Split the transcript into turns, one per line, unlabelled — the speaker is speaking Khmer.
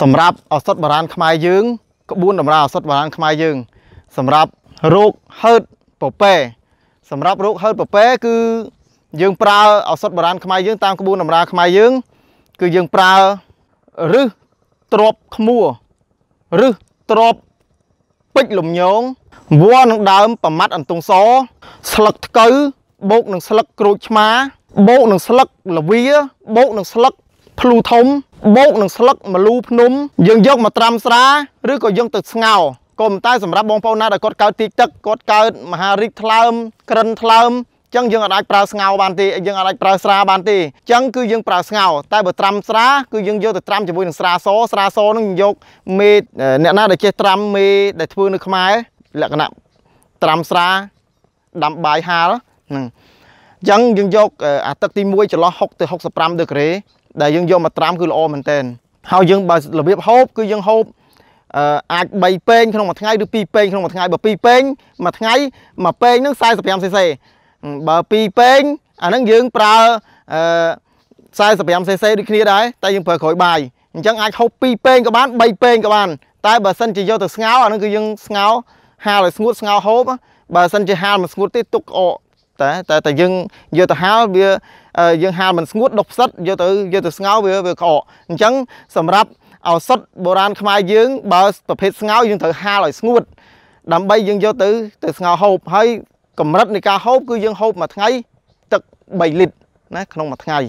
សម្រាប់ឱសថបុរាណខ្មែរយើងក្បួនតម្រាឱសថបុរាណខ្មែរយើង សម្រាប់រោគហឺតពពែសម្រាប់រោគហឺតពពែគឺយើងប្រើឱសថបុរាណខ្មែរយើងតាមក្បួនតម្រាខ្មែរយើងគឺយើងប្រើរឹសទ្របខ្មួរឹសទ្របពេជ្រលំញងវัวនឹងដើមប្រមាត់អន្ទង់សស្លឹកថ្កូវបូកនឹងស្លឹកក្រូចឆ្មាបូកនឹងស្លឹកលវា បូកនឹងស្លឹកភ្លូធំបោកនឹងស្លឹកមលូភ្នំយើងយកមកត្រាំស្រាឬក៏យកទៅស្ងោរក៏មិនតែសម្រាប់បងប្អូនណាដែលគាត់កើតទីទឹកគាត់កើតមហារីកថ្លើមក្រិនថ្លើមចឹងយើងអាចប្រើស្ងោបានទេយើងអាចប្រើស្រាបានទេចឹងគឺយើងប្រើស្ងោតែបើត្រាំស្រា គឺយើងយកទៅត្រាំជាមួយនឹងស្រាសស្រាសនឹងយកមេអ្នកណាដែលចេះត្រាំមេដែលធ្វើនៅខ្មែរលក្ខណៈត្រាំស្រាដាំបាយហាលហ្នឹងចឹងយើងយកអាទឹកទី1ចន្លោះ60ទៅ65ដឺក្រេ ដែលយើងយកមកត្រាំគឺល្អមែនតែនហើយយើងបើរបៀបហូបគឺយើងហូបអាច3ពែងក្នុងមួយថ្ងៃឬ2ពែងក្នុងមួយថ្ងៃបើ2ពែងមួយថ្ងៃមួយពែងនឹង 45cc បើ2ពែងអាហ្នឹងយើងប្រើអឺ 45cc ដូចគ្នាដែរតែយើងប្រើក្រោយបាយអញ្ចឹងអាចហូប2ពែងក៏បាន3ពែងក៏បានតែបើសិនជាយកទៅស្ងោរអាហ្នឹងគឺយើងស្ងោរហាលឲ្យស្ងួតស្ងោរហូបបើសិនជាហាលមិនស្ងួតទេទុកក្អកតែតែតែយើងយកទៅហាលវាយើងហាលមិនស្ងួតដុះផ្សិតយកទៅយកទៅស្ងោវាវាក្អកអញ្ចឹងសម្រាប់ឱសថបុរាណខ្មែរយើង បើប្រភេទស្ងោយើងត្រូវហាលឲ្យស្ងួត ដើម្បីយើងយកទៅទៅស្ងោហូប ហើយកម្រិតនៃការហូបគឺយើងហូបមួយថ្ងៃ ទឹក3លីត្រណាក្នុងមួយថ្ងៃ